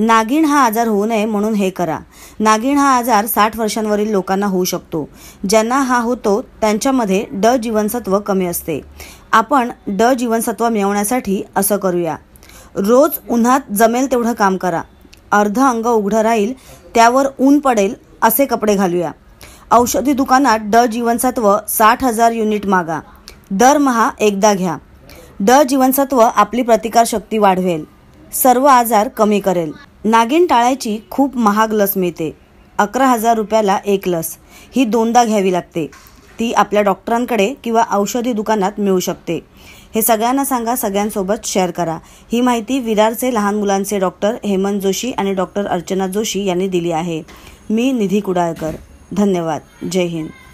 नागिण हा आजार होऊ नये म्हणून हे करा नागिण हा आजार साठ वर्षांवरील लोकांना होऊ शकतो ज्यांना हा होतो त्यांच्यामध्ये ड जीवनसत्व कमी असते आपण ड जीवनसत्व मिळवण्यासाठी असं करूया रोज उन्हात जमेल तेवढं काम करा अर्ध अंग उघडं राहील त्यावर ऊन पडेल असे कपडे घालूया औषधी दुकानात ड जीवनसत्व साठ हजार युनिट मागा दरमहा एकदा घ्या ड जीवनसत्व आपली प्रतिकारशक्ती वाढवेल सर्व आजार कमी करेल नागिन टाळायची खूप महाग लस मिळते अकरा हजार रुपयाला एक लस ही दोनदा घ्यावी लागते ती आपल्या डॉक्टरांकडे किंवा औषधी दुकानात मिळू शकते हे सगळ्यांना सांगा सगळ्यांसोबत शेअर करा ही माहिती विरारचे लहान मुलांचे डॉक्टर हेमंत जोशी आणि डॉक्टर अर्चना जोशी यांनी दिली आहे मी निधी कुडाळकर धन्यवाद जय हिंद